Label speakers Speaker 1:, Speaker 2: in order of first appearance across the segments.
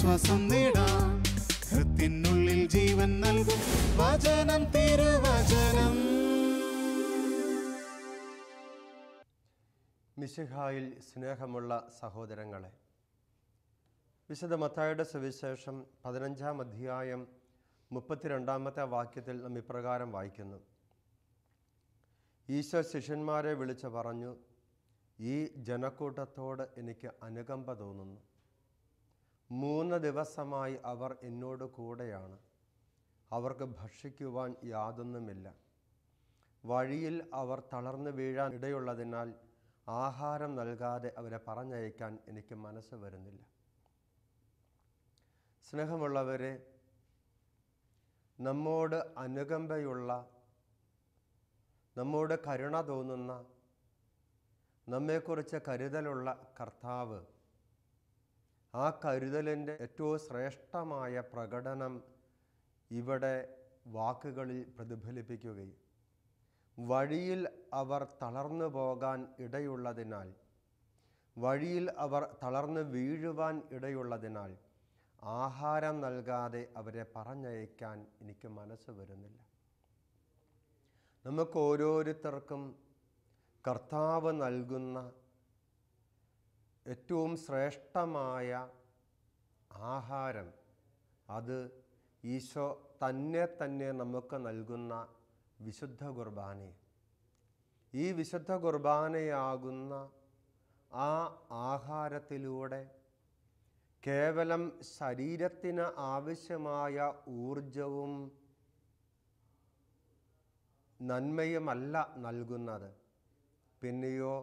Speaker 1: ആശ്വാസം നേടാം ഹൃത്തിനുള്ളിൽ ജീവൻ നൽകും വചനം തിരുവചനം മിശിഹായിൽ സ്നേഹമുള്ള സഹോദരങ്ങളെ വിശുദ്ധ മത്തായുടെ സുവിശേഷം പതിനഞ്ചാം അധ്യായം മുപ്പത്തിരണ്ടാമത്തെ വാക്യത്തിൽ നാം ഇപ്രകാരം വായിക്കുന്നു ഈശോ ശിഷ്യന്മാരെ വിളിച്ച് പറഞ്ഞു ഈ ജനക്കൂട്ടത്തോട് എനിക്ക് അനുകമ്പ തോന്നുന്നു മൂന്ന് ദിവസമായി അവർ എന്നോട് കൂടെയാണ് അവർക്ക് ഭക്ഷിക്കുവാൻ യാതൊന്നുമില്ല വഴിയിൽ അവർ തളർന്നു വീഴാൻ ഇടയുള്ളതിനാൽ ആഹാരം നൽകാതെ അവരെ പറഞ്ഞയക്കാൻ എനിക്ക് മനസ്സ് വരുന്നില്ല സ്നേഹമുള്ളവരെ നമ്മോട് അനുകമ്പയുള്ള നമ്മോട് കരുണ തോന്നുന്ന നമ്മെക്കുറിച്ച് കരുതലുള്ള കർത്താവ് ആ കരുതലിൻ്റെ ഏറ്റവും ശ്രേഷ്ഠമായ പ്രകടനം ഇവിടെ വാക്കുകളിൽ പ്രതിഫലിപ്പിക്കുകയും വഴിയിൽ അവർ തളർന്നു പോകാൻ ഇടയുള്ളതിനാൽ വഴിയിൽ അവർ തളർന്നു വീഴുവാൻ ഇടയുള്ളതിനാൽ ആഹാരം നൽകാതെ അവരെ പറഞ്ഞയക്കാൻ എനിക്ക് മനസ്സ് വരുന്നില്ല നമുക്ക് ഓരോരുത്തർക്കും കർത്താവ് നൽകുന്ന ഏറ്റവും ശ്രേഷ്ഠമായ ആഹാരം അത് ഈശോ തന്നെ തന്നെ നമുക്ക് നൽകുന്ന വിശുദ്ധ കുർബാനയെ ഈ വിശുദ്ധ കുർബാനയാകുന്ന ആ ആഹാരത്തിലൂടെ കേവലം ശരീരത്തിന് ആവശ്യമായ ഊർജവും നന്മയുമല്ല നൽകുന്നത് പിന്നെയോ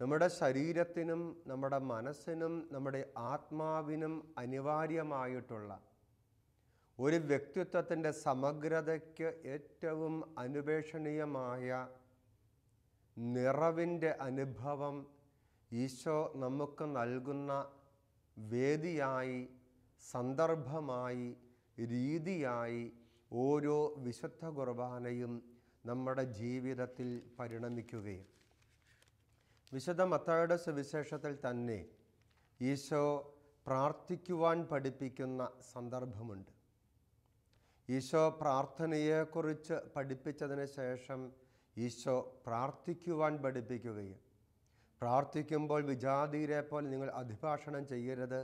Speaker 1: നമ്മുടെ ശരീരത്തിനും നമ്മുടെ മനസ്സിനും നമ്മുടെ ആത്മാവിനും അനിവാര്യമായിട്ടുള്ള ഒരു വ്യക്തിത്വത്തിൻ്റെ സമഗ്രതയ്ക്ക് ഏറ്റവും അനുപേക്ഷണീയമായ നിറവിൻ്റെ അനുഭവം ഈശോ നമുക്ക് നൽകുന്ന വേദിയായി സന്ദർഭമായി രീതിയായി ഓരോ വിശുദ്ധ കുർബാനയും നമ്മുടെ ജീവിതത്തിൽ പരിണമിക്കുകയും വിശുദ്ധ മത്തായുടെ സുവിശേഷത്തിൽ തന്നെ ഈശോ പ്രാർത്ഥിക്കുവാൻ പഠിപ്പിക്കുന്ന സന്ദർഭമുണ്ട് ഈശോ പ്രാർത്ഥനയെക്കുറിച്ച് പഠിപ്പിച്ചതിന് ശേഷം ഈശോ പ്രാർത്ഥിക്കുവാൻ പഠിപ്പിക്കുകയും പ്രാർത്ഥിക്കുമ്പോൾ വിജാതീരെ പോലെ നിങ്ങൾ അഭിഭാഷണം ചെയ്യരുത്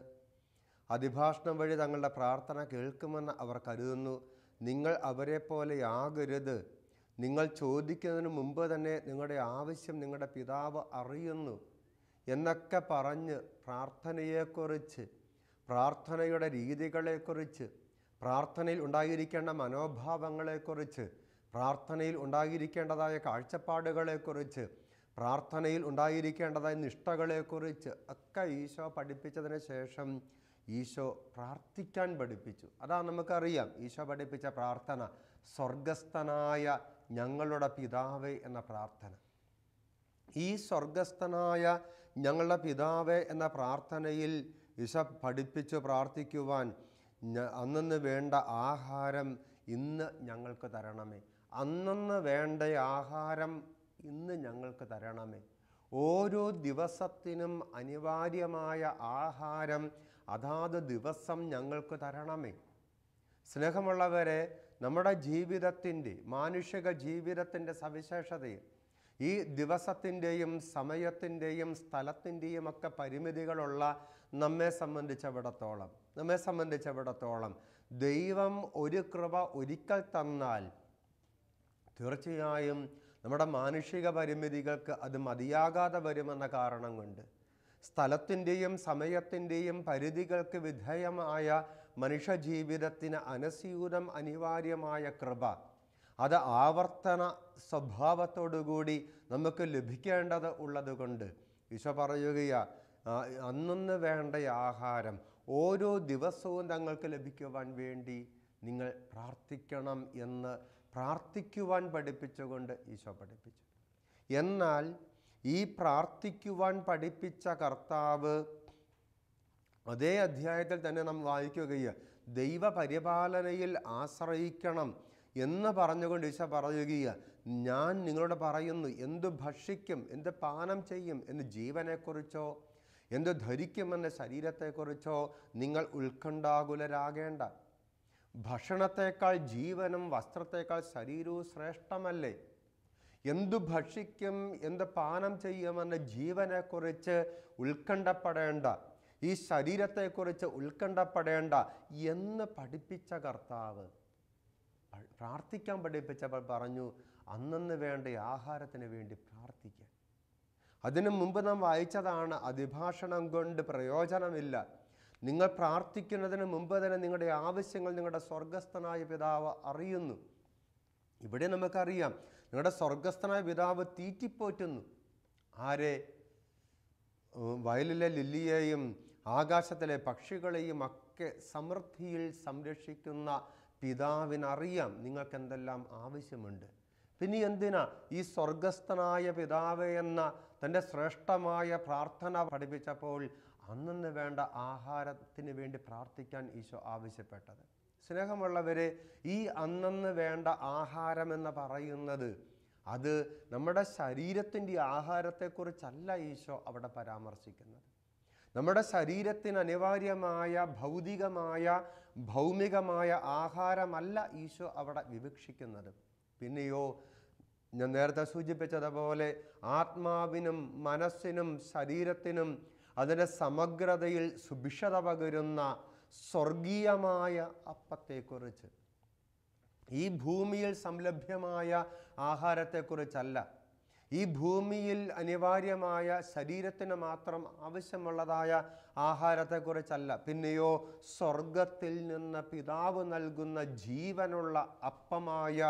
Speaker 1: അഭിഭാഷണം വഴി തങ്ങളുടെ പ്രാർത്ഥന കേൾക്കുമെന്ന് അവർ കരുതുന്നു നിങ്ങൾ അവരെ പോലെ നിങ്ങൾ ചോദിക്കുന്നതിന് മുമ്പ് തന്നെ നിങ്ങളുടെ ആവശ്യം നിങ്ങളുടെ പിതാവ് അറിയുന്നു എന്നൊക്കെ പറഞ്ഞ് പ്രാർത്ഥനയെക്കുറിച്ച് പ്രാർത്ഥനയുടെ രീതികളെക്കുറിച്ച് പ്രാർത്ഥനയിൽ ഉണ്ടായിരിക്കേണ്ട മനോഭാവങ്ങളെക്കുറിച്ച് പ്രാർത്ഥനയിൽ ഉണ്ടായിരിക്കേണ്ടതായ കാഴ്ചപ്പാടുകളെക്കുറിച്ച് പ്രാർത്ഥനയിൽ ഉണ്ടായിരിക്കേണ്ടതായ നിഷ്ഠകളെക്കുറിച്ച് ഒക്കെ ഈശോ പഠിപ്പിച്ചതിന് ശേഷം ഈശോ പ്രാർത്ഥിക്കാൻ പഠിപ്പിച്ചു അതാ നമുക്കറിയാം ഈശോ പഠിപ്പിച്ച പ്രാർത്ഥന സ്വർഗസ്ഥനായ ഞങ്ങളുടെ പിതാവ് എന്ന പ്രാർത്ഥന ഈ സ്വർഗസ്ഥനായ ഞങ്ങളുടെ പിതാവ് എന്ന പ്രാർത്ഥനയിൽ ഈശ പഠിപ്പിച്ചു പ്രാർത്ഥിക്കുവാൻ അന്നന്ന് വേണ്ട ആഹാരം ഇന്ന് ഞങ്ങൾക്ക് തരണമേ അന്നന്ന് വേണ്ട ആഹാരം ഇന്ന് ഞങ്ങൾക്ക് തരണമേ ഓരോ ദിവസത്തിനും അനിവാര്യമായ ആഹാരം അതാത് ദിവസം ഞങ്ങൾക്ക് തരണമേ സ്നേഹമുള്ളവരെ നമ്മുടെ ജീവിതത്തിൻ്റെ മാനുഷിക ജീവിതത്തിൻ്റെ സവിശേഷതയിൽ ഈ ദിവസത്തിൻ്റെയും സമയത്തിൻ്റെയും സ്ഥലത്തിൻ്റെയും ഒക്കെ പരിമിതികളുള്ള നമ്മെ സംബന്ധിച്ചവിടത്തോളം നമ്മെ സംബന്ധിച്ചവിടത്തോളം ദൈവം ഒരു കൃപ ഒരിക്കൽ തന്നാൽ തീർച്ചയായും നമ്മുടെ മാനുഷിക പരിമിതികൾക്ക് അത് മതിയാകാതെ വരുമെന്ന കാരണം കൊണ്ട് സ്ഥലത്തിൻ്റെയും സമയത്തിൻ്റെയും പരിധികൾക്ക് വിധേയമായ മനുഷ്യജീവിതത്തിന് അനസ്യൂതം അനിവാര്യമായ കൃപ അത് ആവർത്തന സ്വഭാവത്തോടുകൂടി നമുക്ക് ലഭിക്കേണ്ടത് ഉള്ളതുകൊണ്ട് ഈശോ പറയുകയാ അന്നന്ന് വേണ്ട ആഹാരം ഓരോ ദിവസവും തങ്ങൾക്ക് ലഭിക്കുവാൻ വേണ്ടി നിങ്ങൾ പ്രാർത്ഥിക്കണം എന്ന് പ്രാർത്ഥിക്കുവാൻ പഠിപ്പിച്ചുകൊണ്ട് ഈശോ പഠിപ്പിച്ചു എന്നാൽ ഈ പ്രാർത്ഥിക്കുവാൻ പഠിപ്പിച്ച കർത്താവ് അതേ അധ്യായത്തിൽ തന്നെ നാം വായിക്കുകയ്യ ദൈവപരിപാലനയിൽ ആശ്രയിക്കണം എന്ന് പറഞ്ഞുകൊണ്ട് ഈശ പറയുകയ ഞാൻ നിങ്ങളോട് പറയുന്നു എന്തു ഭക്ഷിക്കും എന്ത് പാനം ചെയ്യും എന്ന് ജീവനെക്കുറിച്ചോ എന്ത് ധരിക്കുമെന്ന ശരീരത്തെക്കുറിച്ചോ നിങ്ങൾ ഉത്കണ്ഠാകുലരാകേണ്ട ഭക്ഷണത്തേക്കാൾ ജീവനും വസ്ത്രത്തേക്കാൾ ശരീരവും ശ്രേഷ്ഠമല്ലേ എന്തു ഭക്ഷിക്കും എന്ത് പാനം ചെയ്യുമെന്ന ജീവനെക്കുറിച്ച് ഉത്കണ്ഠപ്പെടേണ്ട ഈ ശരീരത്തെക്കുറിച്ച് ഉത്കണ്ഠപ്പെടേണ്ട എന്ന് പഠിപ്പിച്ച കർത്താവ് പ്രാർത്ഥിക്കാൻ പഠിപ്പിച്ചപ്പോൾ പറഞ്ഞു അന്നന്ന് വേണ്ട ആഹാരത്തിന് വേണ്ടി പ്രാർത്ഥിക്കുക അതിനു മുമ്പ് നാം വായിച്ചതാണ് അഭിഭാഷണം കൊണ്ട് പ്രയോജനമില്ല നിങ്ങൾ പ്രാർത്ഥിക്കുന്നതിന് മുമ്പ് തന്നെ നിങ്ങളുടെ ആവശ്യങ്ങൾ നിങ്ങളുടെ സ്വർഗസ്ഥനായ പിതാവ് അറിയുന്നു ഇവിടെ നമുക്കറിയാം നിങ്ങളുടെ സ്വർഗസ്ഥനായ പിതാവ് തീറ്റിപ്പോറ്റുന്നു ആരെ വയലിലെ ലില്ലിയെയും ആകാശത്തിലെ പക്ഷികളെയും ഒക്കെ സമൃദ്ധിയിൽ സംരക്ഷിക്കുന്ന പിതാവിനറിയാം നിങ്ങൾക്ക് എന്തെല്ലാം ആവശ്യമുണ്ട് പിന്നെ എന്തിനാ ഈ സ്വർഗസ്ഥനായ പിതാവ് എന്ന തൻ്റെ ശ്രേഷ്ഠമായ പ്രാർത്ഥന പഠിപ്പിച്ചപ്പോൾ അന്നു വേണ്ട ആഹാരത്തിന് വേണ്ടി പ്രാർത്ഥിക്കാൻ ഈശോ ആവശ്യപ്പെട്ടത് സ്നേഹമുള്ളവരെ ഈ അന്നന്ന് വേണ്ട ആഹാരമെന്ന് പറയുന്നത് അത് നമ്മുടെ ശരീരത്തിൻ്റെ ആഹാരത്തെക്കുറിച്ചല്ല ഈശോ അവിടെ പരാമർശിക്കുന്നത് നമ്മുടെ ശരീരത്തിന് അനിവാര്യമായ ഭൗതികമായ ഭൗമികമായ ആഹാരമല്ല ഈശോ അവിടെ വിവക്ഷിക്കുന്നത് പിന്നെയോ ഞാൻ നേരത്തെ സൂചിപ്പിച്ചതുപോലെ ആത്മാവിനും മനസ്സിനും ശരീരത്തിനും അതിൻ്റെ സമഗ്രതയിൽ സുഭിക്ഷത പകരുന്ന സ്വർഗീയമായ അപ്പത്തെക്കുറിച്ച് ഈ ഭൂമിയിൽ സംലഭ്യമായ ആഹാരത്തെക്കുറിച്ചല്ല ഈ ഭൂമിയിൽ അനിവാര്യമായ ശരീരത്തിന് മാത്രം ആവശ്യമുള്ളതായ ആഹാരത്തെക്കുറിച്ചല്ല പിന്നെയോ സ്വർഗത്തിൽ നിന്ന് പിതാവ് നൽകുന്ന ജീവനുള്ള അപ്പമായ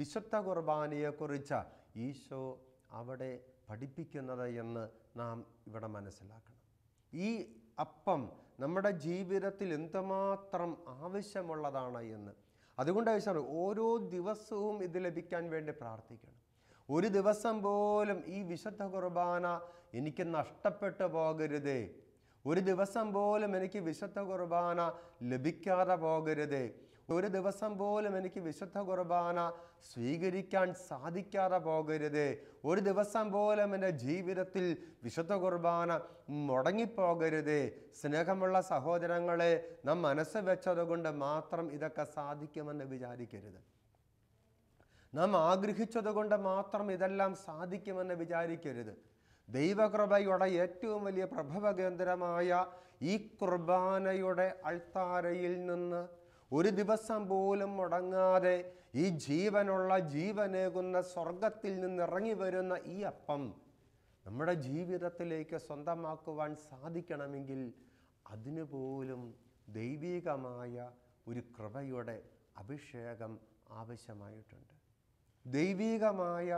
Speaker 1: വിശുദ്ധ കുർബാനയെക്കുറിച്ച് ഈശോ അവിടെ പഠിപ്പിക്കുന്നത് എന്ന് നാം ഇവിടെ മനസ്സിലാക്കണം ഈ അപ്പം നമ്മുടെ ജീവിതത്തിൽ എന്തുമാത്രം ആവശ്യമുള്ളതാണ് എന്ന് അതുകൊണ്ട് ആവശ്യമാണ് ഓരോ ദിവസവും ഇത് ലഭിക്കാൻ വേണ്ടി പ്രാർത്ഥിക്കണം ഒരു ദിവസം പോലും ഈ വിശുദ്ധ കുർബാന എനിക്ക് നഷ്ടപ്പെട്ടു പോകരുതേ ഒരു ദിവസം പോലും എനിക്ക് വിശുദ്ധ കുർബാന ലഭിക്കാതെ പോകരുതേ ഒരു ദിവസം പോലും എനിക്ക് വിശുദ്ധ കുർബാന സ്വീകരിക്കാൻ സാധിക്കാതെ പോകരുത് ഒരു ദിവസം പോലും എൻ്റെ ജീവിതത്തിൽ വിശുദ്ധ കുർബാന മുടങ്ങിപ്പോകരുത് സ്നേഹമുള്ള സഹോദരങ്ങളെ നാം മനസ്സ് വെച്ചതുകൊണ്ട് മാത്രം ഇതൊക്കെ സാധിക്കുമെന്ന് വിചാരിക്കരുത് നാം ആഗ്രഹിച്ചതുകൊണ്ട് മാത്രം ഇതെല്ലാം സാധിക്കുമെന്ന് വിചാരിക്കരുത് ദൈവകൃപയുടെ ഏറ്റവും വലിയ കേന്ദ്രമായ ഈ കുർബാനയുടെ അൾത്താരയിൽ നിന്ന് ഒരു ദിവസം പോലും മുടങ്ങാതെ ഈ ജീവനുള്ള ജീവനേകുന്ന സ്വർഗത്തിൽ നിന്ന് ഇറങ്ങി വരുന്ന ഈ അപ്പം നമ്മുടെ ജീവിതത്തിലേക്ക് സ്വന്തമാക്കുവാൻ സാധിക്കണമെങ്കിൽ അതിനുപോലും ദൈവികമായ ഒരു കൃപയുടെ അഭിഷേകം ആവശ്യമായിട്ടുണ്ട് ദൈവികമായ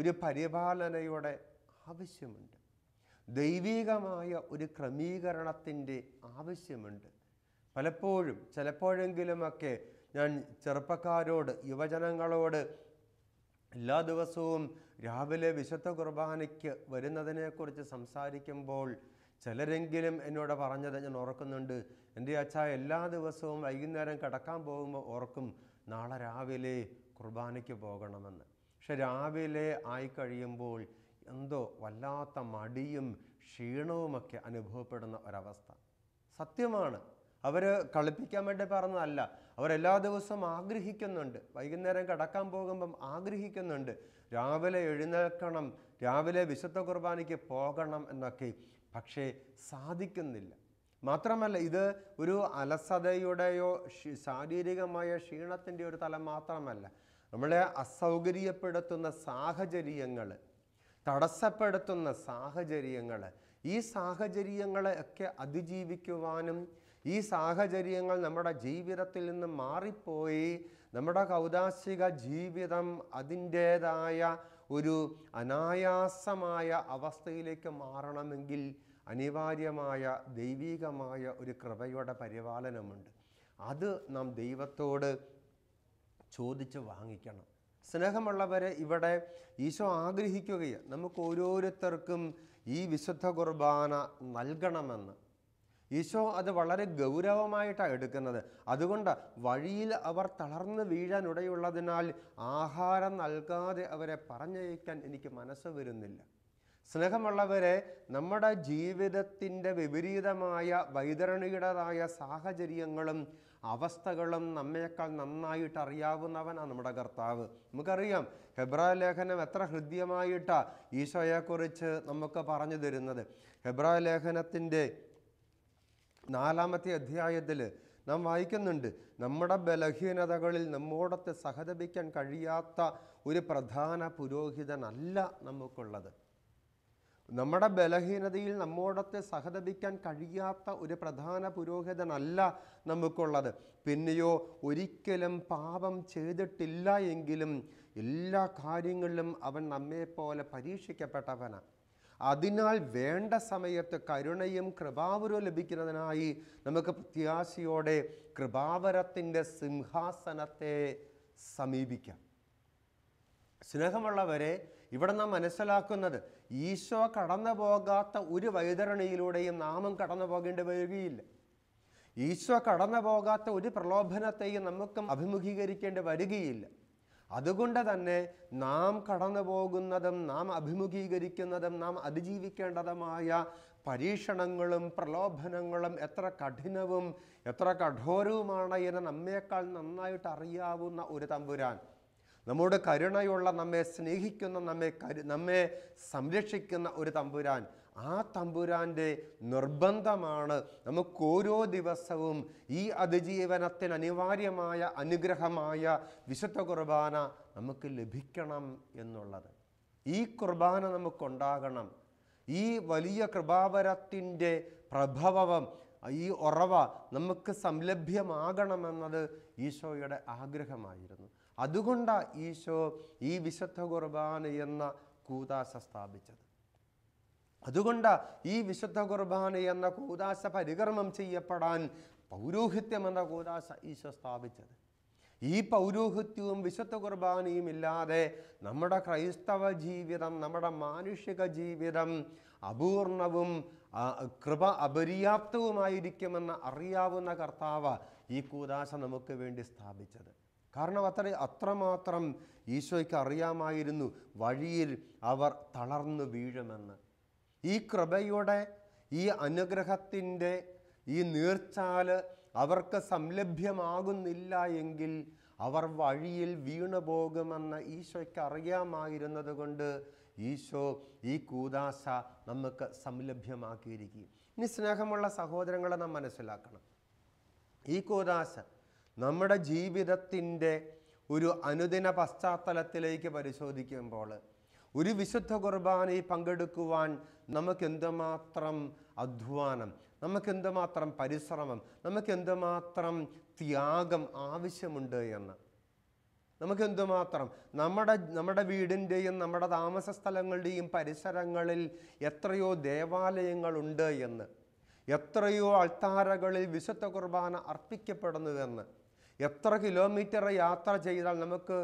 Speaker 1: ഒരു പരിപാലനയുടെ ആവശ്യമുണ്ട് ദൈവികമായ ഒരു ക്രമീകരണത്തിൻ്റെ ആവശ്യമുണ്ട് പലപ്പോഴും ചിലപ്പോഴെങ്കിലുമൊക്കെ ഞാൻ ചെറുപ്പക്കാരോട് യുവജനങ്ങളോട് എല്ലാ ദിവസവും രാവിലെ വിശുദ്ധ കുർബാനയ്ക്ക് വരുന്നതിനെക്കുറിച്ച് സംസാരിക്കുമ്പോൾ ചിലരെങ്കിലും എന്നോട് പറഞ്ഞത് ഞാൻ ഓർക്കുന്നുണ്ട് എൻ്റെ അച്ഛ എല്ലാ ദിവസവും വൈകുന്നേരം കിടക്കാൻ പോകുമ്പോൾ ഓർക്കും നാളെ രാവിലെ കുർബാനയ്ക്ക് പോകണമെന്ന് പക്ഷെ രാവിലെ ആയിക്കഴിയുമ്പോൾ എന്തോ വല്ലാത്ത മടിയും ക്ഷീണവുമൊക്കെ അനുഭവപ്പെടുന്ന ഒരവസ്ഥ സത്യമാണ് അവർ കളിപ്പിക്കാൻ വേണ്ടി പറഞ്ഞതല്ല അവരെല്ലാ ദിവസവും ആഗ്രഹിക്കുന്നുണ്ട് വൈകുന്നേരം കിടക്കാൻ പോകുമ്പം ആഗ്രഹിക്കുന്നുണ്ട് രാവിലെ എഴുന്നേൽക്കണം രാവിലെ വിശുദ്ധ കുർബാനയ്ക്ക് പോകണം എന്നൊക്കെ പക്ഷേ സാധിക്കുന്നില്ല മാത്രമല്ല ഇത് ഒരു അലസതയുടെയോ ശാരീരികമായ ക്ഷീണത്തിൻ്റെ ഒരു തലം മാത്രമല്ല നമ്മളെ അസൗകര്യപ്പെടുത്തുന്ന സാഹചര്യങ്ങൾ തടസ്സപ്പെടുത്തുന്ന സാഹചര്യങ്ങൾ ഈ സാഹചര്യങ്ങളെ ഒക്കെ അതിജീവിക്കുവാനും ഈ സാഹചര്യങ്ങൾ നമ്മുടെ ജീവിതത്തിൽ നിന്ന് മാറിപ്പോയി നമ്മുടെ കൗതാശിക ജീവിതം അതിൻ്റേതായ ഒരു അനായാസമായ അവസ്ഥയിലേക്ക് മാറണമെങ്കിൽ അനിവാര്യമായ ദൈവികമായ ഒരു കൃപയുടെ പരിപാലനമുണ്ട് അത് നാം ദൈവത്തോട് ചോദിച്ച് വാങ്ങിക്കണം സ്നേഹമുള്ളവരെ ഇവിടെ ഈശോ ആഗ്രഹിക്കുകയാണ് നമുക്ക് ഓരോരുത്തർക്കും ഈ വിശുദ്ധ കുർബാന നൽകണമെന്ന് ഈശോ അത് വളരെ ഗൗരവമായിട്ടാണ് എടുക്കുന്നത് അതുകൊണ്ട് വഴിയിൽ അവർ തളർന്നു വീഴാനിടയുള്ളതിനാൽ ആഹാരം നൽകാതെ അവരെ പറഞ്ഞയക്കാൻ എനിക്ക് മനസ്സ് വരുന്നില്ല സ്നേഹമുള്ളവരെ നമ്മുടെ ജീവിതത്തിൻ്റെ വിപരീതമായ വൈതരണിയുടേതായ സാഹചര്യങ്ങളും അവസ്ഥകളും നമ്മേക്കാൾ നന്നായിട്ട് അറിയാവുന്നവനാണ് നമ്മുടെ കർത്താവ് നമുക്കറിയാം ഹെബ്രാ ലേഖനം എത്ര ഹൃദ്യമായിട്ടാണ് ഈശോയെക്കുറിച്ച് നമുക്ക് പറഞ്ഞു തരുന്നത് ഹെബ്രാ ലേഖനത്തിൻ്റെ നാലാമത്തെ അധ്യായത്തിൽ നാം വായിക്കുന്നുണ്ട് നമ്മുടെ ബലഹീനതകളിൽ നമ്മോടത്തെ സഹതപിക്കാൻ കഴിയാത്ത ഒരു പ്രധാന പുരോഹിതനല്ല നമുക്കുള്ളത് നമ്മുടെ ബലഹീനതയിൽ നമ്മോടത്തെ സഹതപിക്കാൻ കഴിയാത്ത ഒരു പ്രധാന പുരോഹിതനല്ല നമുക്കുള്ളത് പിന്നെയോ ഒരിക്കലും പാപം ചെയ്തിട്ടില്ല എങ്കിലും എല്ലാ കാര്യങ്ങളിലും അവൻ നമ്മെപ്പോലെ പരീക്ഷിക്കപ്പെട്ടവനാണ് അതിനാൽ വേണ്ട സമയത്ത് കരുണയും കൃപാവരവും ലഭിക്കുന്നതിനായി നമുക്ക് പ്രത്യാശയോടെ കൃപാവരത്തിൻ്റെ സിംഹാസനത്തെ സമീപിക്കാം സ്നേഹമുള്ളവരെ ഇവിടെ നാം മനസ്സിലാക്കുന്നത് ഈശോ കടന്നു പോകാത്ത ഒരു വൈതരണിയിലൂടെയും നാമം കടന്നു പോകേണ്ടി വരികയില്ല ഈശോ കടന്നു പോകാത്ത ഒരു പ്രലോഭനത്തെയും നമുക്കും അഭിമുഖീകരിക്കേണ്ടി വരികയില്ല അതുകൊണ്ട് തന്നെ നാം കടന്നു പോകുന്നതും നാം അഭിമുഖീകരിക്കുന്നതും നാം അതിജീവിക്കേണ്ടതുമായ പരീക്ഷണങ്ങളും പ്രലോഭനങ്ങളും എത്ര കഠിനവും എത്ര കഠോരവുമാണ് എന്ന് നമ്മേക്കാൾ നന്നായിട്ട് അറിയാവുന്ന ഒരു തമ്പുരാൻ നമ്മുടെ കരുണയുള്ള നമ്മെ സ്നേഹിക്കുന്ന നമ്മെ നമ്മെ സംരക്ഷിക്കുന്ന ഒരു തമ്പുരാൻ ആ തമ്പുരാൻ്റെ നിർബന്ധമാണ് നമുക്ക് ഓരോ ദിവസവും ഈ അതിജീവനത്തിന് അനിവാര്യമായ അനുഗ്രഹമായ വിശുദ്ധ കുർബാന നമുക്ക് ലഭിക്കണം എന്നുള്ളത് ഈ കുർബാന നമുക്കുണ്ടാകണം ഈ വലിയ കൃപാവരത്തിൻ്റെ പ്രഭവം ഈ ഉറവ നമുക്ക് സംലഭ്യമാകണമെന്നത് ഈശോയുടെ ആഗ്രഹമായിരുന്നു അതുകൊണ്ടാണ് ഈശോ ഈ വിശുദ്ധ കുർബാന എന്ന കൂതാശ സ്ഥാപിച്ചത് അതുകൊണ്ട് ഈ വിശുദ്ധ കുർബാന എന്ന കൂതാശ പരികർമ്മം ചെയ്യപ്പെടാൻ പൗരോഹിത്യം എന്ന കൂതാശ ഈശോ സ്ഥാപിച്ചത് ഈ പൗരോഹിത്യവും വിശുദ്ധ കുർബാനയും ഇല്ലാതെ നമ്മുടെ ക്രൈസ്തവ ജീവിതം നമ്മുടെ മാനുഷിക ജീവിതം അപൂർണവും കൃപ അപര്യാപ്തവുമായിരിക്കുമെന്ന് അറിയാവുന്ന കർത്താവ് ഈ കൂതാശ നമുക്ക് വേണ്ടി സ്ഥാപിച്ചത് കാരണം അത്ര അത്രമാത്രം ഈശോയ്ക്ക് അറിയാമായിരുന്നു വഴിയിൽ അവർ തളർന്നു വീഴുമെന്ന് ഈ കൃപയുടെ ഈ അനുഗ്രഹത്തിൻ്റെ ഈ നീർച്ചാൽ അവർക്ക് സംലഭ്യമാകുന്നില്ല എങ്കിൽ അവർ വഴിയിൽ വീണു പോകുമെന്ന് ഈശോയ്ക്ക് അറിയാമായിരുന്നത് കൊണ്ട് ഈശോ ഈ കൂതാശ നമുക്ക് സംലഭ്യമാക്കിയിരിക്കുകയും ഇനി സ്നേഹമുള്ള സഹോദരങ്ങളെ നാം മനസ്സിലാക്കണം ഈ കൂതാശ നമ്മുടെ ജീവിതത്തിൻ്റെ ഒരു അനുദിന പശ്ചാത്തലത്തിലേക്ക് പരിശോധിക്കുമ്പോൾ ഒരു വിശുദ്ധ കുർബാനയിൽ പങ്കെടുക്കുവാൻ നമുക്കെന്തുമാത്രം അധ്വാനം നമുക്കെന്തുമാത്രം പരിശ്രമം നമുക്കെന്തുമാത്രം ത്യാഗം ആവശ്യമുണ്ട് എന്ന് നമുക്കെന്തുമാത്രം നമ്മുടെ നമ്മുടെ വീടിൻ്റെയും നമ്മുടെ താമസ സ്ഥലങ്ങളുടെയും പരിസരങ്ങളിൽ എത്രയോ ദേവാലയങ്ങളുണ്ട് എന്ന് എത്രയോ അൾത്താരകളിൽ വിശുദ്ധ കുർബാന അർപ്പിക്കപ്പെടുന്നുവെന്ന് എത്ര കിലോമീറ്റർ യാത്ര ചെയ്താൽ നമുക്ക്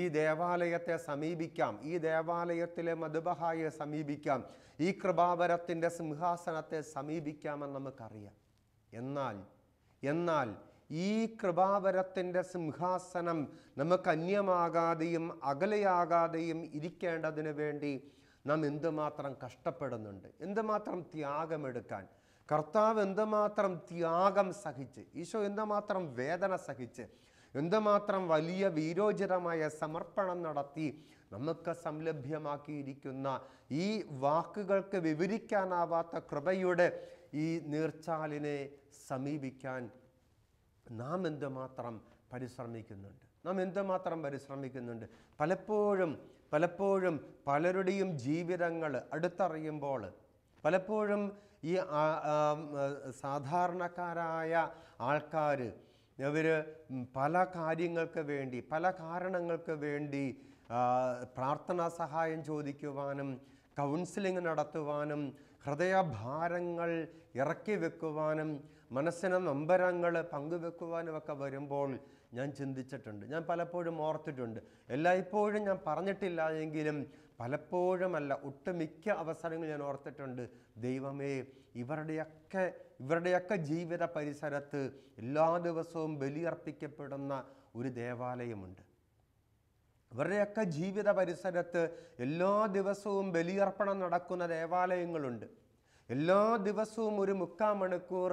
Speaker 1: ഈ ദേവാലയത്തെ സമീപിക്കാം ഈ ദേവാലയത്തിലെ മധുബഹായെ സമീപിക്കാം ഈ കൃപാവരത്തിൻ്റെ സിംഹാസനത്തെ സമീപിക്കാമെന്ന് നമുക്കറിയാം എന്നാൽ എന്നാൽ ഈ കൃപാവരത്തിൻ്റെ സിംഹാസനം നമുക്ക് അന്യമാകാതെയും അകലെയാകാതെയും ഇരിക്കേണ്ടതിന് വേണ്ടി നാം എന്തുമാത്രം കഷ്ടപ്പെടുന്നുണ്ട് എന്തുമാത്രം ത്യാഗമെടുക്കാൻ കർത്താവ് എന്തുമാത്രം ത്യാഗം സഹിച്ച് ഈശോ എന്തുമാത്രം വേദന സഹിച്ച് എന്തുമാത്രം വലിയ വീരോചിതമായ സമർപ്പണം നടത്തി നമുക്ക് സംലഭ്യമാക്കിയിരിക്കുന്ന ഈ വാക്കുകൾക്ക് വിവരിക്കാനാവാത്ത കൃപയുടെ ഈ നീർച്ചാലിനെ സമീപിക്കാൻ നാം എന്തുമാത്രം പരിശ്രമിക്കുന്നുണ്ട് നാം എന്തുമാത്രം പരിശ്രമിക്കുന്നുണ്ട് പലപ്പോഴും പലപ്പോഴും പലരുടെയും ജീവിതങ്ങൾ അടുത്തറിയുമ്പോൾ പലപ്പോഴും ഈ സാധാരണക്കാരായ ആൾക്കാർ ഇവർ പല കാര്യങ്ങൾക്ക് വേണ്ടി പല കാരണങ്ങൾക്ക് വേണ്ടി പ്രാർത്ഥനാ സഹായം ചോദിക്കുവാനും കൗൺസിലിംഗ് നടത്തുവാനും ഹൃദയഭാരങ്ങൾ ഇറക്കി വെക്കുവാനും മനസ്സിനെ നമ്പരങ്ങൾ ഒക്കെ വരുമ്പോൾ ഞാൻ ചിന്തിച്ചിട്ടുണ്ട് ഞാൻ പലപ്പോഴും ഓർത്തിട്ടുണ്ട് എല്ലായ്പ്പോഴും ഞാൻ പറഞ്ഞിട്ടില്ല എങ്കിലും പലപ്പോഴുമല്ല ഒട്ടുമിക്ക അവസരങ്ങൾ ഞാൻ ഓർത്തിട്ടുണ്ട് ദൈവമേ ഇവരുടെയൊക്കെ ഇവരുടെയൊക്കെ ജീവിത പരിസരത്ത് എല്ലാ ദിവസവും ബലിയർപ്പിക്കപ്പെടുന്ന ഒരു ദേവാലയമുണ്ട് ഇവരുടെയൊക്കെ ജീവിത പരിസരത്ത് എല്ലാ ദിവസവും ബലിയർപ്പണം നടക്കുന്ന ദേവാലയങ്ങളുണ്ട് എല്ലാ ദിവസവും ഒരു മുക്കാൽ മണിക്കൂർ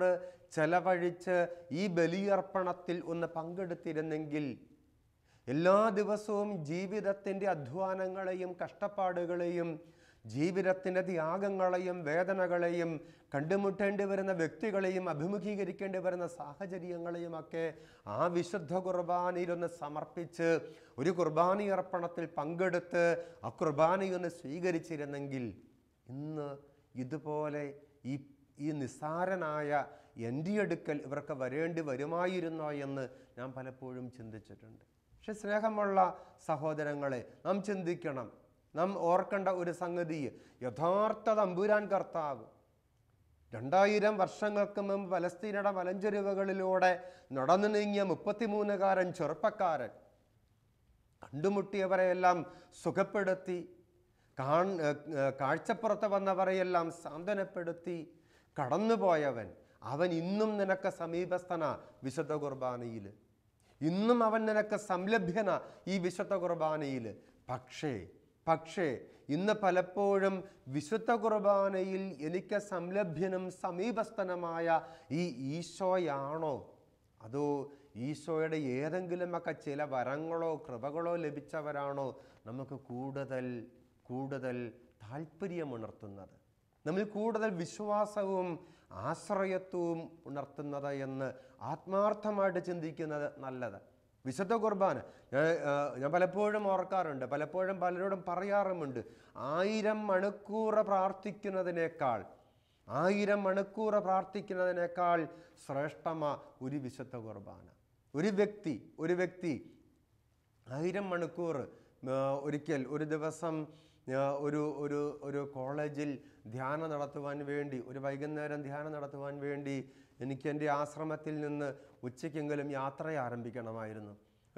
Speaker 1: ചെലവഴിച്ച് ഈ ബലിയർപ്പണത്തിൽ ഒന്ന് പങ്കെടുത്തിരുന്നെങ്കിൽ എല്ലാ ദിവസവും ജീവിതത്തിൻ്റെ അധ്വാനങ്ങളെയും കഷ്ടപ്പാടുകളെയും ജീവിതത്തിൻ്റെ ത്യാഗങ്ങളെയും വേദനകളെയും കണ്ടുമുട്ടേണ്ടി വരുന്ന വ്യക്തികളെയും അഭിമുഖീകരിക്കേണ്ടി വരുന്ന സാഹചര്യങ്ങളെയുമൊക്കെ ആ വിശുദ്ധ കുർബാനയിലൊന്ന് സമർപ്പിച്ച് ഒരു കുർബാനി അർപ്പണത്തിൽ പങ്കെടുത്ത് ആ കുർബാനയൊന്ന് സ്വീകരിച്ചിരുന്നെങ്കിൽ ഇന്ന് ഇതുപോലെ ഈ ഈ നിസ്സാരനായ എൻ്റെ അടുക്കൽ ഇവർക്ക് വരേണ്ടി വരുമായിരുന്നോ എന്ന് ഞാൻ പലപ്പോഴും ചിന്തിച്ചിട്ടുണ്ട് പക്ഷെ സ്നേഹമുള്ള സഹോദരങ്ങളെ നാം ചിന്തിക്കണം നാം ഓർക്കേണ്ട ഒരു സംഗതി യഥാർത്ഥ തമ്പുരാൻ കർത്താവ് രണ്ടായിരം വർഷങ്ങൾക്ക് മുമ്പ് പലസ്തീനയുടെ മലഞ്ചെരുവുകളിലൂടെ നടന്നു നീങ്ങിയ മുപ്പത്തിമൂന്നുകാരൻ ചെറുപ്പക്കാരൻ കണ്ടുമുട്ടിയവരെയെല്ലാം സുഖപ്പെടുത്തി കാൺ കാഴ്ചപ്പുറത്ത് വന്നവരെയെല്ലാം സാന്ത്വനപ്പെടുത്തി കടന്നുപോയവൻ അവൻ ഇന്നും നിനക്ക് സമീപസ്ഥന വിശുദ്ധ കുർബാനയിൽ ഇന്നും അവൻ നിനക്ക് സംലഭ്യന ഈ വിശുദ്ധ കുർബാനയിൽ പക്ഷേ പക്ഷേ ഇന്ന് പലപ്പോഴും വിശുദ്ധ കുർബാനയിൽ എനിക്ക് സംലഭ്യനും സമീപസ്ഥനുമായ ഈ ഈശോയാണോ അതോ ഈശോയുടെ ഏതെങ്കിലുമൊക്കെ ചില വരങ്ങളോ കൃപകളോ ലഭിച്ചവരാണോ നമുക്ക് കൂടുതൽ കൂടുതൽ താല്പര്യമുണർത്തുന്നത് നമ്മൾ കൂടുതൽ വിശ്വാസവും ആശ്രയത്വവും ഉണർത്തുന്നത് എന്ന് ആത്മാർത്ഥമായിട്ട് ചിന്തിക്കുന്നത് നല്ലത് വിശുദ്ധ കുർബാന ഞാൻ ഞാൻ പലപ്പോഴും ഓർക്കാറുണ്ട് പലപ്പോഴും പലരോടും പറയാറുമുണ്ട് ആയിരം മണിക്കൂറ് പ്രാർത്ഥിക്കുന്നതിനേക്കാൾ ആയിരം മണിക്കൂറ് പ്രാർത്ഥിക്കുന്നതിനേക്കാൾ ശ്രേഷ്ഠമ ഒരു വിശുദ്ധ കുർബാന ഒരു വ്യക്തി ഒരു വ്യക്തി ആയിരം മണിക്കൂർ ഒരിക്കൽ ഒരു ദിവസം ഒരു ഒരു ഒരു കോളേജിൽ ധ്യാനം നടത്തുവാൻ വേണ്ടി ഒരു വൈകുന്നേരം ധ്യാനം നടത്തുവാൻ വേണ്ടി എനിക്ക് എൻ്റെ ആശ്രമത്തിൽ നിന്ന് ഉച്ചയ്ക്കെങ്കിലും യാത്ര ആരംഭിക്കണമായിരുന്നു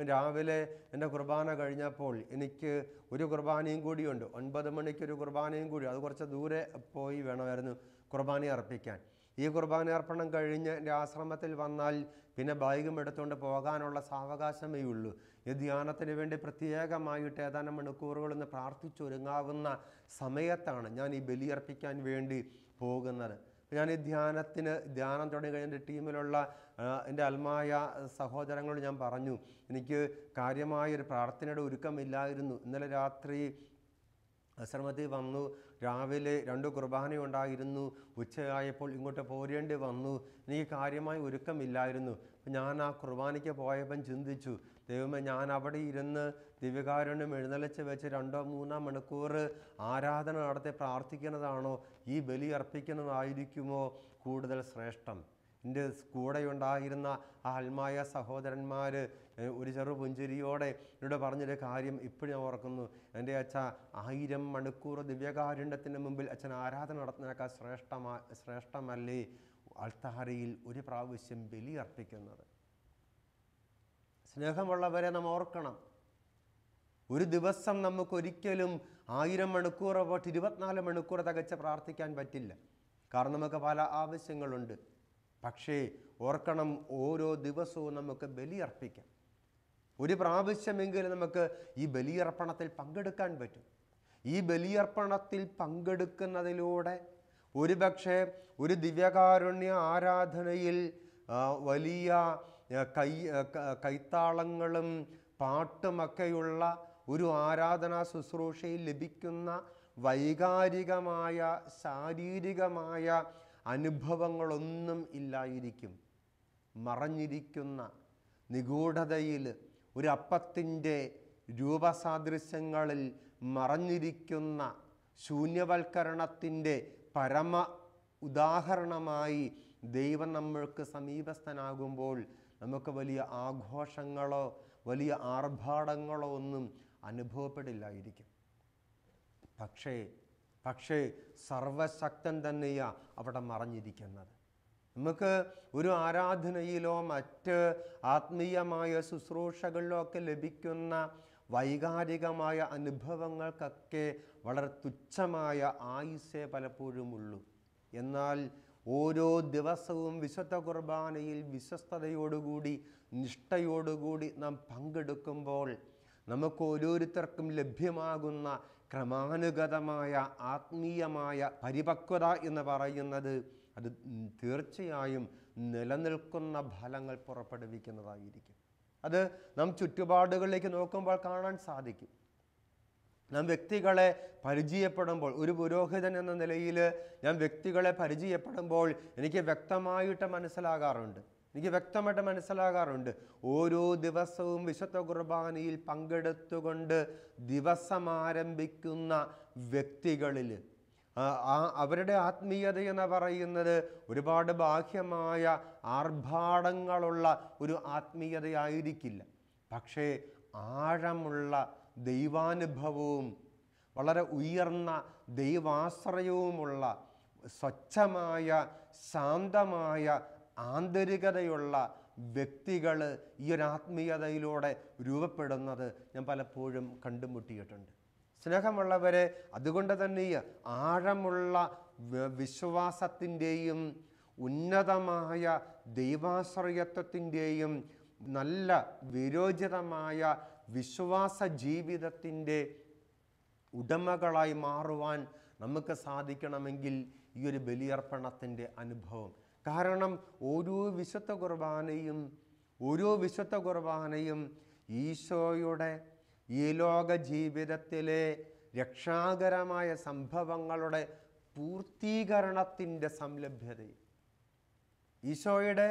Speaker 1: രാവിലെ എൻ്റെ കുർബാന കഴിഞ്ഞപ്പോൾ എനിക്ക് ഒരു കുർബാനയും കൂടിയുണ്ട് ഒൻപത് മണിക്ക് ഒരു കുർബാനയും കൂടി അത് കുറച്ച് ദൂരെ പോയി വേണമായിരുന്നു കുർബാന അർപ്പിക്കാൻ ഈ കുർബാന അർപ്പണം കഴിഞ്ഞ് എൻ്റെ ആശ്രമത്തിൽ വന്നാൽ പിന്നെ ബാഗും എടുത്തുകൊണ്ട് പോകാനുള്ള സാവകാശമേ ഉള്ളൂ ഈ ധ്യാനത്തിന് വേണ്ടി പ്രത്യേകമായിട്ട് ഏതാനും മണിക്കൂറുകൾ നിന്ന് പ്രാർത്ഥിച്ചൊരുങ്ങാവുന്ന സമയത്താണ് ഞാൻ ഈ ബലിയർപ്പിക്കാൻ വേണ്ടി പോകുന്നത് ഞാൻ ഈ ധ്യാനത്തിന് ധ്യാനം തുടങ്ങി എൻ്റെ ടീമിലുള്ള എൻ്റെ അൽമായ സഹോദരങ്ങളോട് ഞാൻ പറഞ്ഞു എനിക്ക് കാര്യമായൊരു പ്രാർത്ഥനയുടെ ഒരുക്കമില്ലായിരുന്നു ഇന്നലെ രാത്രി ആശ്രമത്തിൽ വന്നു രാവിലെ രണ്ട് കുർബാന ഉണ്ടായിരുന്നു ഉച്ചയായപ്പോൾ ഇങ്ങോട്ട് പോരേണ്ടി വന്നു എനിക്ക് കാര്യമായി ഒരുക്കമില്ലായിരുന്നു ഞാൻ ആ കുർബാനയ്ക്ക് പോയപ്പം ചിന്തിച്ചു ദൈവമേ ഞാൻ അവിടെ ഇരുന്ന് ദിവ്യകാരുണ്യം എഴുന്നള്ളിച്ച് വെച്ച് രണ്ടോ മൂന്നോ മണിക്കൂർ ആരാധന നടത്തി പ്രാർത്ഥിക്കുന്നതാണോ ഈ ബലി അർപ്പിക്കുന്നതായിരിക്കുമോ കൂടുതൽ ശ്രേഷ്ഠം എൻ്റെ കൂടെയുണ്ടായിരുന്ന ആ അൽമായ സഹോദരന്മാർ ഒരു ചെറു പുഞ്ചിരിയോടെ എന്നോട് പറഞ്ഞൊരു കാര്യം ഇപ്പോഴും ഓർക്കുന്നു എൻ്റെ അച്ഛ ആയിരം മണിക്കൂർ ദിവ്യകാരുണ്യത്തിൻ്റെ മുമ്പിൽ അച്ഛൻ ആരാധന നടത്തുന്നതിനേക്കാൾ ശ്രേഷ്ഠമാ ശ്രേഷ്ഠമല്ലേ അൾത്താരയിൽ ഒരു പ്രാവശ്യം ബലി അർപ്പിക്കുന്നത് സ്നേഹമുള്ളവരെ നാം ഓർക്കണം ഒരു ദിവസം നമുക്കൊരിക്കലും ആയിരം മണിക്കൂർ പോട്ട് ഇരുപത്തിനാല് മണിക്കൂർ തകച്ച പ്രാർത്ഥിക്കാൻ പറ്റില്ല കാരണം നമുക്ക് പല ആവശ്യങ്ങളുണ്ട് പക്ഷേ ഓർക്കണം ഓരോ ദിവസവും നമുക്ക് ബലിയർപ്പിക്കാം ഒരു പ്രാവശ്യമെങ്കിലും നമുക്ക് ഈ ബലിയർപ്പണത്തിൽ പങ്കെടുക്കാൻ പറ്റും ഈ ബലിയർപ്പണത്തിൽ പങ്കെടുക്കുന്നതിലൂടെ ഒരുപക്ഷെ ഒരു ദിവ്യകാരുണ്യ ആരാധനയിൽ വലിയ കൈ കൈത്താളങ്ങളും പാട്ടുമൊക്കെയുള്ള ഒരു ആരാധനാ ശുശ്രൂഷയിൽ ലഭിക്കുന്ന വൈകാരികമായ ശാരീരികമായ അനുഭവങ്ങളൊന്നും ഇല്ലായിരിക്കും മറഞ്ഞിരിക്കുന്ന നിഗൂഢതയിൽ ഒരു അപ്പത്തിൻ്റെ രൂപസാദൃശ്യങ്ങളിൽ മറഞ്ഞിരിക്കുന്ന ശൂന്യവൽക്കരണത്തിൻ്റെ പരമ ഉദാഹരണമായി ദൈവം നമ്മൾക്ക് സമീപസ്ഥനാകുമ്പോൾ നമുക്ക് വലിയ ആഘോഷങ്ങളോ വലിയ ആർഭാടങ്ങളോ ഒന്നും അനുഭവപ്പെടില്ലായിരിക്കും പക്ഷേ പക്ഷേ സർവശക്തൻ തന്നെയാണ് അവിടെ മറഞ്ഞിരിക്കുന്നത് നമുക്ക് ഒരു ആരാധനയിലോ മറ്റ് ആത്മീയമായ ശുശ്രൂഷകളിലോ ഒക്കെ ലഭിക്കുന്ന വൈകാരികമായ അനുഭവങ്ങൾക്കൊക്കെ വളരെ തുച്ഛമായ ആയുസേ പലപ്പോഴും ഉള്ളൂ എന്നാൽ ഓരോ ദിവസവും വിശുദ്ധ കുർബാനയിൽ വിശ്വസ്തയോടുകൂടി നിഷ്ഠയോടുകൂടി നാം പങ്കെടുക്കുമ്പോൾ നമുക്ക് ഓരോരുത്തർക്കും ലഭ്യമാകുന്ന ക്രമാനുഗതമായ ആത്മീയമായ പരിപക്വത എന്ന് പറയുന്നത് അത് തീർച്ചയായും നിലനിൽക്കുന്ന ഫലങ്ങൾ പുറപ്പെടുവിക്കുന്നതായിരിക്കും അത് നാം ചുറ്റുപാടുകളിലേക്ക് നോക്കുമ്പോൾ കാണാൻ സാധിക്കും നാം വ്യക്തികളെ പരിചയപ്പെടുമ്പോൾ ഒരു പുരോഹിതൻ എന്ന നിലയിൽ ഞാൻ വ്യക്തികളെ പരിചയപ്പെടുമ്പോൾ എനിക്ക് വ്യക്തമായിട്ട് മനസ്സിലാകാറുണ്ട് എനിക്ക് വ്യക്തമായിട്ട് മനസ്സിലാകാറുണ്ട് ഓരോ ദിവസവും വിശുദ്ധ കുർബാനയിൽ പങ്കെടുത്തുകൊണ്ട് ദിവസം ആരംഭിക്കുന്ന വ്യക്തികളിൽ അവരുടെ ആത്മീയത എന്ന് പറയുന്നത് ഒരുപാട് ബാഹ്യമായ ആർഭാടങ്ങളുള്ള ഒരു ആത്മീയതയായിരിക്കില്ല പക്ഷേ ആഴമുള്ള ദൈവാനുഭവവും വളരെ ഉയർന്ന ദൈവാശ്രയവുമുള്ള സ്വച്ഛമായ ശാന്തമായ ആന്തരികതയുള്ള വ്യക്തികൾ ഈ ഒരു ആത്മീയതയിലൂടെ രൂപപ്പെടുന്നത് ഞാൻ പലപ്പോഴും കണ്ടുമുട്ടിയിട്ടുണ്ട് സ്നേഹമുള്ളവരെ അതുകൊണ്ട് തന്നെ ആഴമുള്ള വിശ്വാസത്തിൻ്റെയും ഉന്നതമായ ദൈവാശ്രയത്വത്തിൻ്റെയും നല്ല വിരോചിതമായ വിശ്വാസ ജീവിതത്തിൻ്റെ ഉടമകളായി മാറുവാൻ നമുക്ക് സാധിക്കണമെങ്കിൽ ഈ ഒരു ബലിയർപ്പണത്തിൻ്റെ അനുഭവം കാരണം ഓരോ വിശുദ്ധ കുർബാനയും ഓരോ വിശുദ്ധ കുർബാനയും ഈശോയുടെ ഈ ലോക ജീവിതത്തിലെ രക്ഷാകരമായ സംഭവങ്ങളുടെ പൂർത്തീകരണത്തിൻ്റെ സംലഭ്യതയും ഈശോയുടെ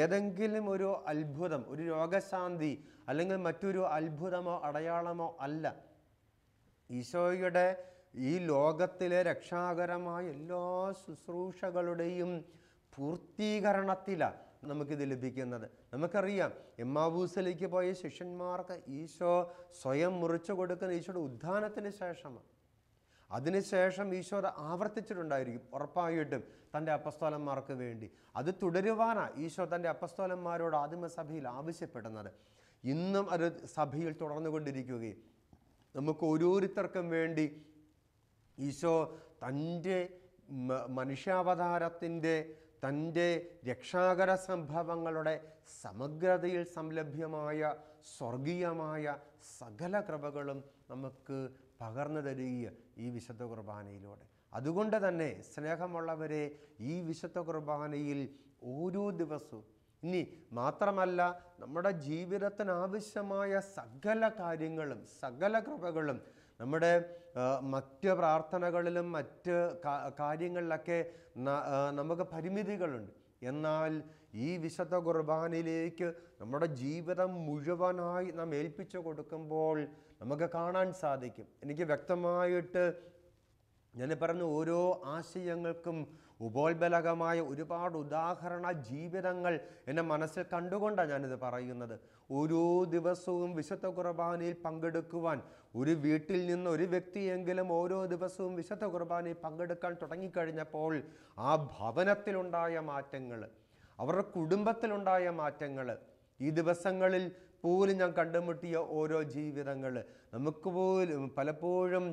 Speaker 1: ഏതെങ്കിലും ഒരു അത്ഭുതം ഒരു രോഗശാന്തി അല്ലെങ്കിൽ മറ്റൊരു അത്ഭുതമോ അടയാളമോ അല്ല ഈശോയുടെ ഈ ലോകത്തിലെ രക്ഷാകരമായ എല്ലാ ശുശ്രൂഷകളുടെയും പൂർത്തീകരണത്തിലാണ് നമുക്കിത് ലഭിക്കുന്നത് നമുക്കറിയാം എമ്മാവൂസിലേക്ക് പോയ ശിഷ്യന്മാർക്ക് ഈശോ സ്വയം മുറിച്ചു കൊടുക്കുന്ന ഈശോയുടെ ഉദ്ധാനത്തിന് ശേഷമാണ് അതിനുശേഷം ഈശോ ആവർത്തിച്ചിട്ടുണ്ടായിരിക്കും ഉറപ്പായിട്ടും തൻ്റെ അപ്പസ്തോലന്മാർക്ക് വേണ്ടി അത് തുടരുവാനാണ് ഈശോ തൻ്റെ അപ്പസ്തോലന്മാരോട് ആദിമസഭയിൽ ആവശ്യപ്പെടുന്നത് ഇന്നും അത് സഭയിൽ തുടർന്നുകൊണ്ടിരിക്കുകയും നമുക്ക് ഓരോരുത്തർക്കും വേണ്ടി ഈശോ തൻ്റെ മനുഷ്യാവതാരത്തിൻ്റെ തൻ്റെ രക്ഷാകര സംഭവങ്ങളുടെ സമഗ്രതയിൽ സംലഭ്യമായ സ്വർഗീയമായ സകല കൃപകളും നമുക്ക് പകർന്നു തരിക ഈ വിശുദ്ധ കുർബാനയിലൂടെ അതുകൊണ്ട് തന്നെ സ്നേഹമുള്ളവരെ ഈ വിശുദ്ധ കുർബാനയിൽ ഓരോ ദിവസവും ഇനി മാത്രമല്ല നമ്മുടെ ജീവിതത്തിന് ആവശ്യമായ സകല കാര്യങ്ങളും സകല കൃപകളും നമ്മുടെ മറ്റ് പ്രാർത്ഥനകളിലും മറ്റ് കാര്യങ്ങളിലൊക്കെ നമുക്ക് പരിമിതികളുണ്ട് എന്നാൽ ഈ വിശുദ്ധ കുർബാനയിലേക്ക് നമ്മുടെ ജീവിതം മുഴുവനായി നാം ഏൽപ്പിച്ചു കൊടുക്കുമ്പോൾ നമുക്ക് കാണാൻ സാധിക്കും എനിക്ക് വ്യക്തമായിട്ട് ഞാൻ പറഞ്ഞ ഓരോ ആശയങ്ങൾക്കും ഉപോത്ബലകമായ ഒരുപാട് ഉദാഹരണ ജീവിതങ്ങൾ എൻ്റെ മനസ്സിൽ കണ്ടുകൊണ്ടാണ് ഞാനിത് പറയുന്നത് ഓരോ ദിവസവും വിശുദ്ധ കുർബാനയിൽ പങ്കെടുക്കുവാൻ ഒരു വീട്ടിൽ നിന്ന് ഒരു വ്യക്തിയെങ്കിലും ഓരോ ദിവസവും വിശുദ്ധ കുർബാനയിൽ പങ്കെടുക്കാൻ തുടങ്ങിക്കഴിഞ്ഞപ്പോൾ ആ ഭവനത്തിലുണ്ടായ മാറ്റങ്ങൾ അവരുടെ കുടുംബത്തിലുണ്ടായ മാറ്റങ്ങൾ ഈ ദിവസങ്ങളിൽ പോലും ഞാൻ കണ്ടുമുട്ടിയ ഓരോ ജീവിതങ്ങൾ നമുക്ക് പോലും പലപ്പോഴും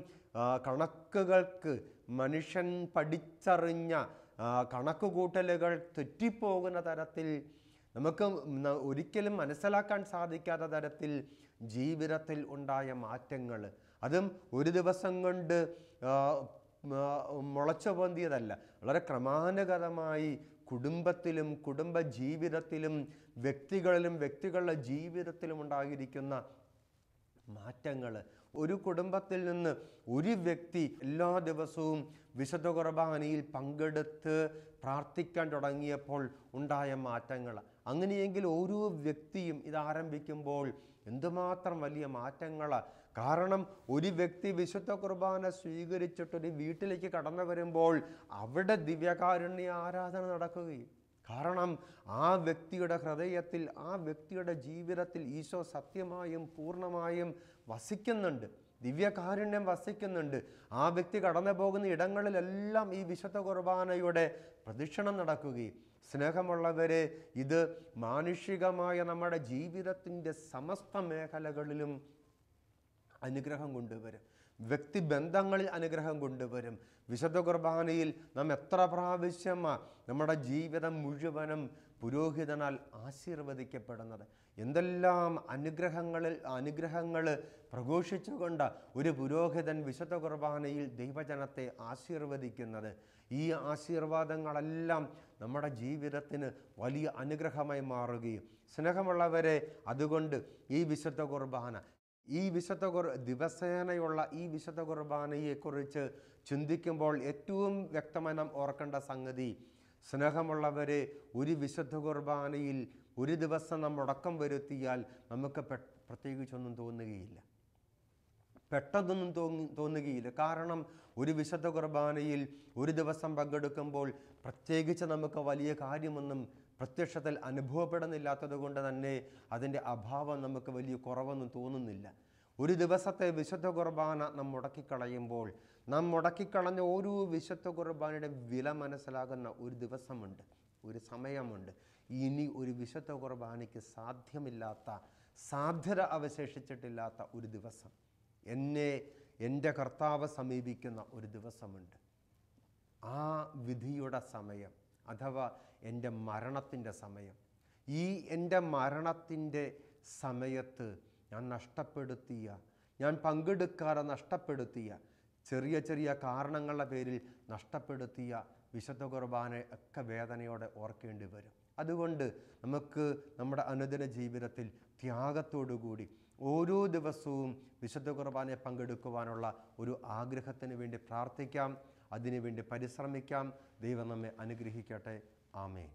Speaker 1: കണക്കുകൾക്ക് മനുഷ്യൻ പഠിച്ചറിഞ്ഞ കണക്കുകൂട്ടലുകൾ തെറ്റിപ്പോകുന്ന തരത്തിൽ നമുക്ക് ഒരിക്കലും മനസ്സിലാക്കാൻ സാധിക്കാത്ത തരത്തിൽ ജീവിതത്തിൽ ഉണ്ടായ മാറ്റങ്ങൾ അതും ഒരു ദിവസം കൊണ്ട് മുളച്ചു പൊന്തിയതല്ല വളരെ ക്രമാനുഗതമായി കുടുംബത്തിലും കുടുംബ ജീവിതത്തിലും വ്യക്തികളിലും വ്യക്തികളുടെ ജീവിതത്തിലും ഉണ്ടായിരിക്കുന്ന മാറ്റങ്ങൾ ഒരു കുടുംബത്തിൽ നിന്ന് ഒരു വ്യക്തി എല്ലാ ദിവസവും വിശുദ്ധ കുർബാനയിൽ പങ്കെടുത്ത് പ്രാർത്ഥിക്കാൻ തുടങ്ങിയപ്പോൾ ഉണ്ടായ മാറ്റങ്ങൾ അങ്ങനെയെങ്കിൽ ഓരോ വ്യക്തിയും ഇത് ആരംഭിക്കുമ്പോൾ എന്തുമാത്രം വലിയ മാറ്റങ്ങൾ കാരണം ഒരു വ്യക്തി വിശുദ്ധ കുർബാന സ്വീകരിച്ചിട്ടൊരു വീട്ടിലേക്ക് കടന്നു വരുമ്പോൾ അവിടെ ദിവ്യകാരുണ്യ ആരാധന നടക്കുകയും കാരണം ആ വ്യക്തിയുടെ ഹൃദയത്തിൽ ആ വ്യക്തിയുടെ ജീവിതത്തിൽ ഈശോ സത്യമായും പൂർണ്ണമായും വസിക്കുന്നുണ്ട് ദിവ്യകാരുണ്യം വസിക്കുന്നുണ്ട് ആ വ്യക്തി കടന്നു പോകുന്ന ഇടങ്ങളിലെല്ലാം ഈ വിശുദ്ധ കുർബാനയുടെ പ്രദക്ഷിണം നടക്കുകയും സ്നേഹമുള്ളവരെ ഇത് മാനുഷികമായ നമ്മുടെ ജീവിതത്തിൻ്റെ സമസ്ത മേഖലകളിലും അനുഗ്രഹം കൊണ്ടുവരും വ്യക്തിബന്ധങ്ങളിൽ അനുഗ്രഹം കൊണ്ടുവരും വിശുദ്ധ കുർബാനയിൽ നാം എത്ര പ്രാവശ്യമാണ് നമ്മുടെ ജീവിതം മുഴുവനും പുരോഹിതനാൽ ആശീർവദിക്കപ്പെടുന്നത് എന്തെല്ലാം അനുഗ്രഹങ്ങളിൽ അനുഗ്രഹങ്ങൾ പ്രഘോഷിച്ചുകൊണ്ട് ഒരു പുരോഹിതൻ വിശുദ്ധ കുർബാനയിൽ ദൈവജനത്തെ ആശീർവദിക്കുന്നത് ഈ ആശീർവാദങ്ങളെല്ലാം നമ്മുടെ ജീവിതത്തിന് വലിയ അനുഗ്രഹമായി മാറുകയും സ്നേഹമുള്ളവരെ അതുകൊണ്ട് ഈ വിശുദ്ധ കുർബാന ഈ വിശുദ്ധ കുർ ദിവസേനയുള്ള ഈ വിശുദ്ധ കുർബാനയെക്കുറിച്ച് ചിന്തിക്കുമ്പോൾ ഏറ്റവും വ്യക്തമായി നാം ഓർക്കേണ്ട സംഗതി സ്നേഹമുള്ളവരെ ഒരു വിശുദ്ധ കുർബാനയിൽ ഒരു ദിവസം നമ്മൾ ഉടക്കം വരുത്തിയാൽ നമുക്ക് പെ പ്രത്യേകിച്ചൊന്നും തോന്നുകയില്ല പെട്ടെന്നൊന്നും തോന്നി തോന്നുകയില്ല കാരണം ഒരു വിശുദ്ധ കുർബാനയിൽ ഒരു ദിവസം പങ്കെടുക്കുമ്പോൾ പ്രത്യേകിച്ച് നമുക്ക് വലിയ കാര്യമൊന്നും പ്രത്യക്ഷത്തിൽ അനുഭവപ്പെടുന്നില്ലാത്തത് കൊണ്ട് തന്നെ അതിൻ്റെ അഭാവം നമുക്ക് വലിയ കുറവൊന്നും തോന്നുന്നില്ല ഒരു ദിവസത്തെ വിശുദ്ധ കുർബാന നാം മുടക്കിക്കളയുമ്പോൾ നാം മുടക്കിക്കളഞ്ഞ ഓരോ വിശുദ്ധ കുർബാനയുടെ വില മനസ്സിലാകുന്ന ഒരു ദിവസമുണ്ട് ഒരു സമയമുണ്ട് ഇനി ഒരു വിശുദ്ധ കുർബാനയ്ക്ക് സാധ്യമില്ലാത്ത സാധ്യത അവശേഷിച്ചിട്ടില്ലാത്ത ഒരു ദിവസം എന്നെ എൻ്റെ കർത്താവ് സമീപിക്കുന്ന ഒരു ദിവസമുണ്ട് ആ വിധിയുടെ സമയം അഥവാ എൻ്റെ മരണത്തിൻ്റെ സമയം ഈ എൻ്റെ മരണത്തിൻ്റെ സമയത്ത് ഞാൻ നഷ്ടപ്പെടുത്തിയ ഞാൻ പങ്കെടുക്കാതെ നഷ്ടപ്പെടുത്തിയ ചെറിയ ചെറിയ കാരണങ്ങളുടെ പേരിൽ നഷ്ടപ്പെടുത്തിയ വിശുദ്ധ കുർബാനെ ഒക്കെ വേദനയോടെ ഓർക്കേണ്ടി വരും അതുകൊണ്ട് നമുക്ക് നമ്മുടെ അനുദിന ജീവിതത്തിൽ ത്യാഗത്തോടുകൂടി ഓരോ ദിവസവും വിശുദ്ധ കുർബാനെ പങ്കെടുക്കുവാനുള്ള ഒരു ആഗ്രഹത്തിന് വേണ്ടി പ്രാർത്ഥിക്കാം അതിനുവേണ്ടി പരിശ്രമിക്കാം ദൈവം നമ്മെ അനുഗ്രഹിക്കട്ടെ ആമേ